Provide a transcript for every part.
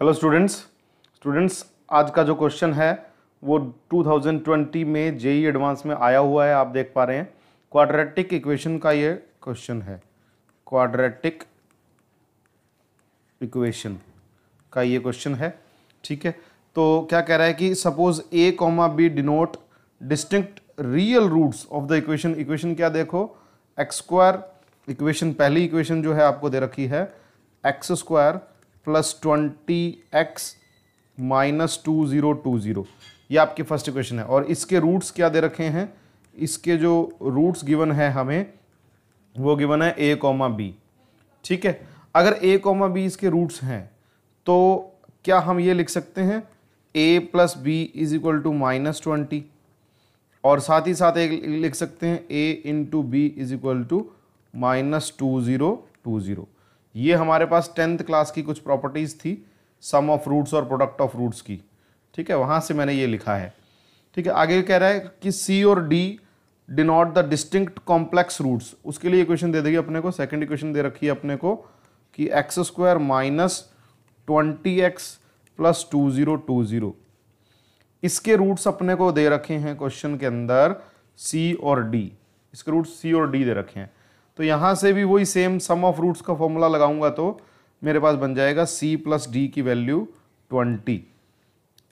hello students students आज का जो क्वेश्चन है वो 2020 में जेई एडवांस e में आया हुआ है आप देख पा रहे हैं क्वाड्रेटिक इक्वेशन का ये क्वेश्चन है क्वाड्रेटिक इक्वेशन का ये क्वेश्चन है ठीक है तो क्या कह रहा है कि suppose A comma B denote distinct real roots of the equation equation क्या देखो एक्स स्क्वायर इक्वेशन पहली इक्वेशन जो है आपको दे रखी है X square plus twenty X minus two zero two zero ये आपकी फर्स्ट इक्वेशन है और इसके रूट्स क्या दे रखे हैं इसके जो रूट्स गिवन है हमें वो गिवन है ए कॉमा बी ठीक है अगर ए कॉमा बी इसके रूट्स हैं तो क्या हम ये लिख सकते हैं A plus B is equal to minus twenty और साथ ही साथ एक लिख सकते हैं A into B is equal to minus two zero two zero ये हमारे पास टेंथ क्लास की कुछ प्रॉपर्टीज़ थी सम ऑफ रूट्स और प्रोडक्ट ऑफ रूट्स की ठीक है वहाँ से मैंने ये लिखा है ठीक है आगे कह रहा है कि सी और D denote the distinct complex roots उसके लिए इक्वेशन दे देगी अपने को सेकंड इक्वेशन दे रखी है अपने को कि X square minus twenty X plus two zero two zero इसके रूट्स अपने को दे रखे हैं क्वेश्चन के अंदर सी और डी इसके रूट्स सी और डी दे रखे हैं तो यहाँ से भी वही सेम सम ऑफ रूट्स का फॉर्मूला लगाऊंगा तो मेरे पास बन जाएगा सी प्लस डी की वैल्यू ट्वेंटी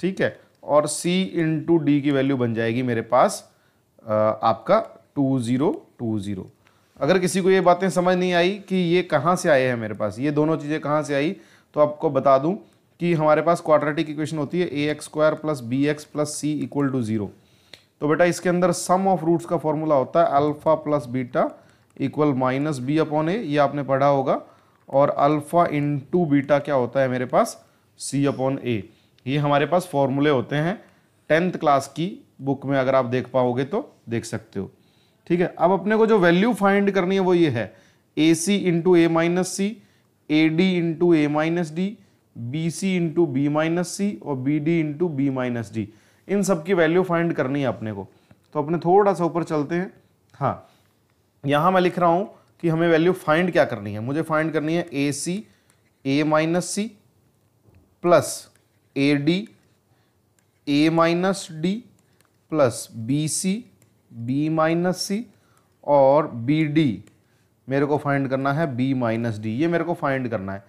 ठीक है और इन टू डी की वैल्यू बन जाएगी मेरे पास आपका टू टू जीरो ज़ीरो अगर किसी को ये बातें समझ नहीं आई कि ये कहाँ से आए हैं मेरे पास ये दोनों चीज़ें कहाँ से आई तो आपको बता दूँ कि हमारे पास क्वाड्रेटिक इक्वेशन होती है A X square plus B X plus C equal to zero तो बेटा इसके अंदर सम ऑफ रूट्स का फॉर्मूला होता है alpha plus beta equal minus B upon A ये आपने पढ़ा होगा और अल्फ़ा इन टू बीटा क्या होता है मेरे पास सी अपॉन ए ये हमारे पास फॉर्मूले होते हैं टेंथ क्लास की बुक में अगर आप देख पाओगे तो देख सकते हो ठीक है अब अपने को जो वैल्यू फाइंड करनी है वो ये है A C into A minus C A D into A minus D B C into B minus C और B D into B minus D इन सब की वैल्यू फाइंड करनी है अपने को तो अपने थोड़ा सा ऊपर चलते हैं हाँ यहाँ मैं लिख रहा हूँ कि हमें वैल्यू फाइंड क्या करनी है मुझे फाइंड करनी है A C A minus C plus A D A minus D plus B C B minus C और बी डी मेरे को फाइंड करना है बी माइनस डी ये मेरे को फाइंड करना है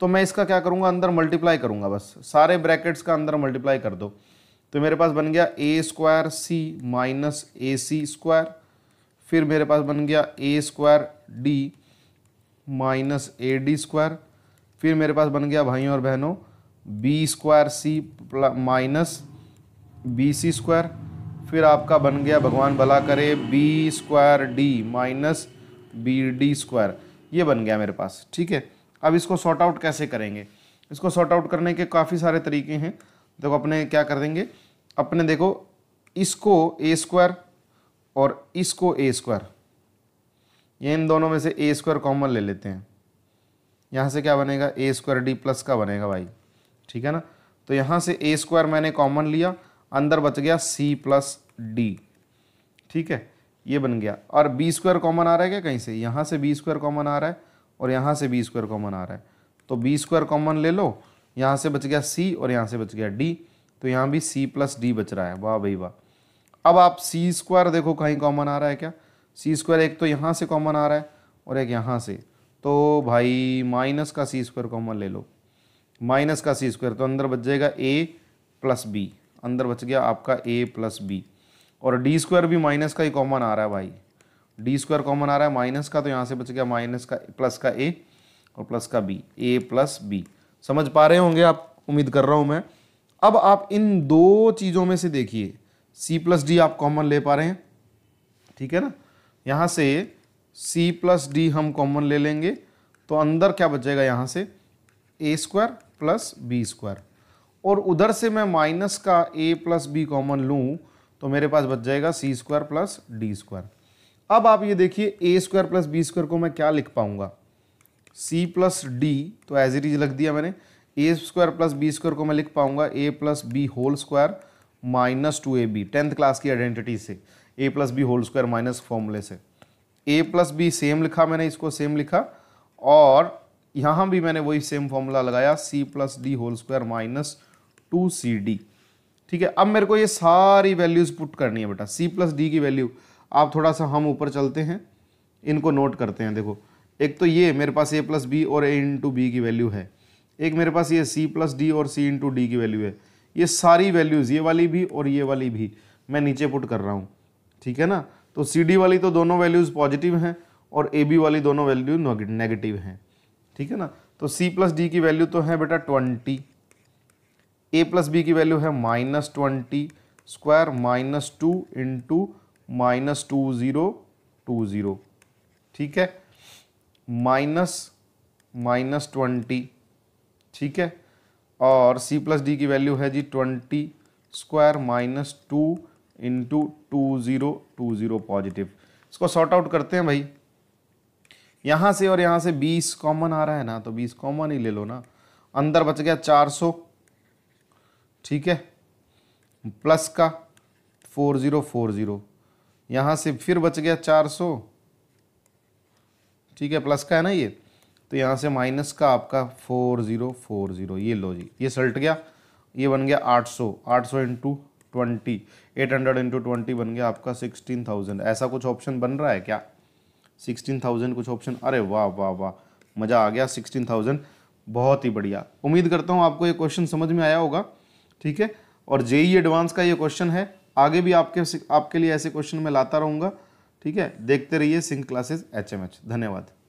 तो मैं इसका क्या करूँगा अंदर मल्टीप्लाई करूंगा बस सारे ब्रैकेट्स का अंदर मल्टीप्लाई कर दो तो मेरे पास बन गया A square C minus A C square फिर मेरे पास बन गया A square D minus A D square फिर मेरे पास बन गया भाइयों और बहनों B square C minus B C square फिर आपका बन गया भगवान भला करे B square D minus B D square ये बन गया मेरे पास ठीक है अब इसको सॉर्ट आउट कैसे करेंगे इसको सॉर्ट आउट करने के काफ़ी सारे तरीके हैं देखो अपने क्या कर देंगे अपने देखो इसको ए स्क्वायर और इसको ए स्क्वायर ये इन दोनों में से ए स्क्वायर कॉमन ले लेते हैं यहाँ से क्या बनेगा ए स्क्वायर डी प्लस का बनेगा भाई ठीक है ना तो यहाँ से ए स्क्वायर मैंने कॉमन लिया अंदर बच गया सी प्लस डी ठीक है ये बन गया और बी स्क्वायर कॉमन आ रहा है क्या कहीं से यहाँ से बी स्क्वायर कॉमन आ रहा है और यहाँ से बी स्क्वायर कॉमन आ रहा है तो बी स्क्वायर कॉमन ले लो यहाँ से बच गया सी और यहाँ से बच गया डी तो यहाँ भी सी प्लस डी बच रहा है वाह भाई वाह अब आप सी स्क्वायर देखो कहीं कॉमन आ रहा है क्या सी स्क्वायर एक तो यहाँ से कॉमन आ रहा है और एक यहाँ से तो भाई माइनस का सी स्क्वायर कॉमन ले लो माइनस का सी स्क्वायर तो अंदर बच जाएगा ए प्लस बी अंदर बच गया आपका ए प्लस बी और डी स्क्वायर भी माइनस का ही कॉमन आ रहा है भाई डी स्क्वायर कॉमन आ रहा है माइनस का तो यहाँ से बच गया माइनस का प्लस का ए और प्लस का बी ए प्लस बी समझ पा रहे होंगे आप उम्मीद कर रहा हूँ मैं अब आप इन दो चीज़ों में से देखिए सी प्लस डी आप कॉमन ले पा रहे हैं ठीक है ना यहाँ से सी प्लस डी हम कॉमन ले लेंगे तो अंदर क्या बच जाएगा यहाँ से A square plus B square और उधर से मैं माइनस का ए प्लस बी कॉमन लूँ तो मेरे पास बच जाएगा C square plus D square अब आप ये देखिए A square plus B square को मैं क्या लिख पाऊँगा सी प्लस डी तो एज इट इज लिख दिया मैंने A square plus B square को मैं लिख पाऊँगा A plus B whole square minus two A B tenth class की आइडेंटिटी से A plus B whole square minus फॉर्मूले से ए प्लस बी सेम लिखा मैंने इसको सेम लिखा और यहाँ भी मैंने वही सेम फॉर्मूला लगाया C plus D whole square minus two C D ठीक है अब मेरे को ये सारी वैल्यूज़ पुट करनी है बेटा सी प्लस डी की वैल्यू आप थोड़ा सा हम ऊपर चलते हैं इनको नोट करते हैं देखो एक तो ये मेरे पास ए प्लस बी और ए इंटू बी की वैल्यू है एक मेरे पास ये सी प्लस डी और सी इंटू डी की वैल्यू है ये सारी वैल्यूज़ ये वाली भी और ये वाली भी मैं नीचे पुट कर रहा हूँ ठीक है ना तो सी डी वाली तो दोनों वैल्यूज़ पॉजिटिव हैं और ए बी वाली दोनों वैल्यू नेगेटिव हैं ठीक है ना तो सी प्लस डी की वैल्यू तो है बेटा ट्वेंटी ए प्लस बी की वैल्यू है minus twenty square minus two into minus two zero two zero ठीक है माइनस माइनस ट्वेंटी ठीक है और सी प्लस डी की वैल्यू है जी twenty square minus two into two zero two zero positive इसको सॉर्ट आउट करते हैं भाई यहाँ से और यहाँ से बीस कॉमन आ रहा है ना तो बीस कॉमन ही ले लो ना अंदर बच गया चार सौ ठीक है प्लस का फोर ज़ीरो फोर ज़ीरो यहाँ से फिर बच गया चार सौ ठीक है प्लस का है ना ये तो यहाँ से माइनस का आपका फोर ज़ीरो फोर ज़ीरो ये लो जी ये सल्ट गया ये बन गया आठ सौ आठ सौ into twenty eight hundred into twenty बन गया आपका सिक्सटीन थाउजेंड ऐसा कुछ ऑप्शन बन रहा है क्या सिक्सटीन थाउजेंड कुछ ऑप्शन अरे वाह वाह वाह मज़ा आ गया सिक्सटीन थाउजेंड बहुत ही बढ़िया उम्मीद करता हूँ आपको ये क्वेश्चन समझ में आया होगा ठीक है और जेई एडवांस का ये क्वेश्चन है आगे भी आपके आपके लिए ऐसे क्वेश्चन मैं लाता रहूँगा ठीक है देखते रहिए सिंह एम एच धन्यवाद